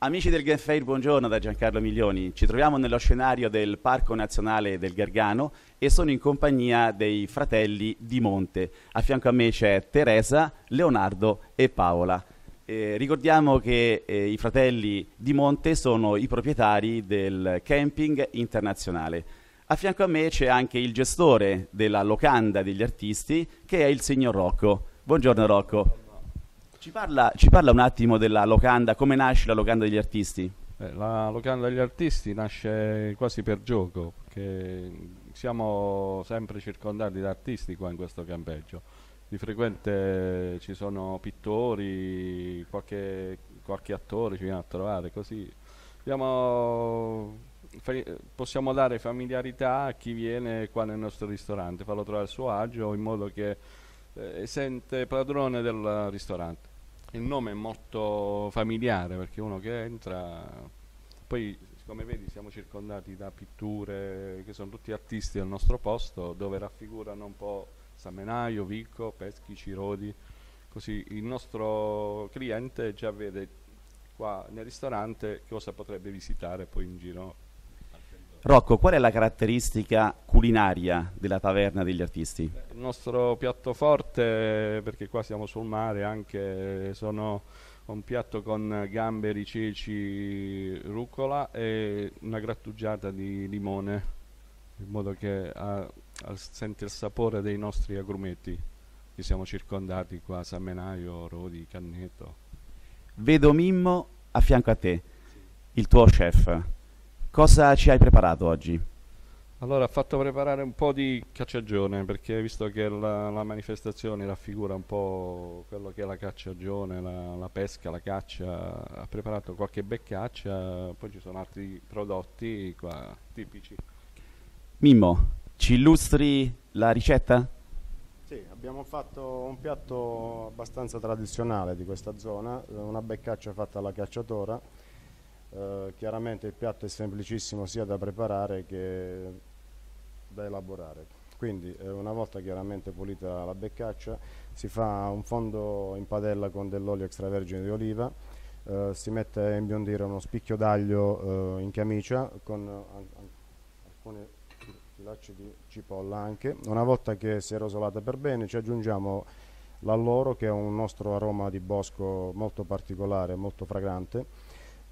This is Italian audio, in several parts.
Amici del Genfair, buongiorno da Giancarlo Milioni. Ci troviamo nello scenario del Parco Nazionale del Gargano e sono in compagnia dei fratelli Di Monte. A fianco a me c'è Teresa, Leonardo e Paola. Eh, ricordiamo che eh, i fratelli Di Monte sono i proprietari del camping internazionale. A fianco a me c'è anche il gestore della locanda degli artisti che è il signor Rocco. Buongiorno Rocco. Ci parla, ci parla, un attimo della locanda, come nasce la locanda degli artisti? Eh, la locanda degli artisti nasce quasi per gioco, perché siamo sempre circondati da artisti qua in questo campeggio. Di frequente ci sono pittori, qualche, qualche attore ci viene a trovare, così. Abbiamo, possiamo dare familiarità a chi viene qua nel nostro ristorante, farlo trovare a suo agio in modo che eh, sente padrone del ristorante il nome è molto familiare perché uno che entra, poi come vedi siamo circondati da pitture che sono tutti artisti del nostro posto dove raffigurano un po' Samenaio, Vico, Peschi, Cirodi, così il nostro cliente già vede qua nel ristorante cosa potrebbe visitare poi in giro Rocco, qual è la caratteristica culinaria della taverna degli artisti? Il nostro piatto forte, perché qua siamo sul mare, anche sono un piatto con gamberi, ceci, rucola e una grattugiata di limone, in modo che ha, sente il sapore dei nostri agrumetti, Che siamo circondati qua, Samenaio, Rodi, Canneto. Vedo Mimmo a fianco a te, il tuo chef Cosa ci hai preparato oggi? Allora, ho fatto preparare un po' di cacciagione perché visto che la, la manifestazione raffigura un po' quello che è la cacciagione, la, la pesca, la caccia, ha preparato qualche beccaccia, poi ci sono altri prodotti qua tipici. Mimmo, ci illustri la ricetta? Sì, abbiamo fatto un piatto abbastanza tradizionale di questa zona, una beccaccia fatta alla cacciatora eh, chiaramente il piatto è semplicissimo sia da preparare che da elaborare. Quindi eh, una volta chiaramente pulita la beccaccia si fa un fondo in padella con dell'olio extravergine di oliva, eh, si mette a imbiondire uno spicchio d'aglio eh, in camicia con eh, an, alcuni filacci di cipolla anche. Una volta che si è rosolata per bene ci aggiungiamo l'alloro che è un nostro aroma di bosco molto particolare, molto fragrante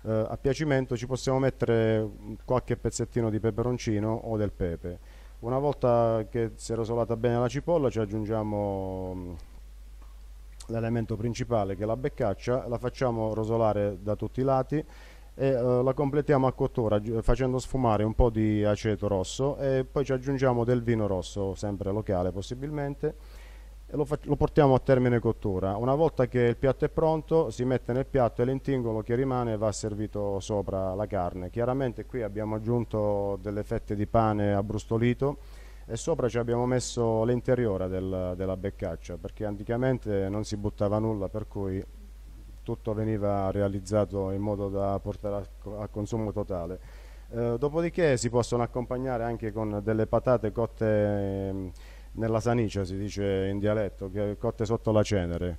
eh, a piacimento ci possiamo mettere qualche pezzettino di peperoncino o del pepe. Una volta che si è rosolata bene la cipolla ci aggiungiamo mm, l'elemento principale che è la beccaccia, la facciamo rosolare da tutti i lati e eh, la completiamo a cottura facendo sfumare un po' di aceto rosso e poi ci aggiungiamo del vino rosso, sempre locale possibilmente e lo, lo, portiamo a termine cottura. Una volta che il piatto è pronto si mette nel piatto e l'intingolo che rimane va servito sopra la carne. Chiaramente qui abbiamo aggiunto delle fette di pane abbrustolito e sopra ci abbiamo messo l'interiore del, della beccaccia perché anticamente non si buttava nulla per cui tutto veniva realizzato in modo da portare al consumo totale. Eh, dopodiché si possono accompagnare anche con delle patate cotte ehm, nella sanicia si dice in dialetto, cotte sotto la cenere,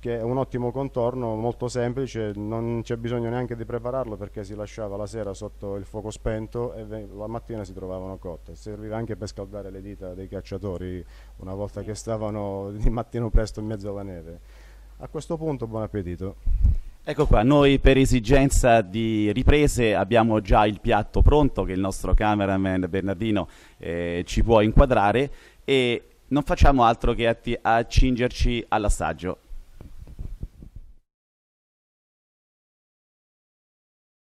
che è un ottimo contorno, molto semplice, non c'è bisogno neanche di prepararlo perché si lasciava la sera sotto il fuoco spento e la mattina si trovavano cotte. Serviva anche per scaldare le dita dei cacciatori una volta che stavano di mattino presto in mezzo alla neve. A questo punto buon appetito. Ecco qua, noi per esigenza di riprese abbiamo già il piatto pronto che il nostro cameraman Bernardino eh, ci può inquadrare e non facciamo altro che atti- accingerci all'assaggio.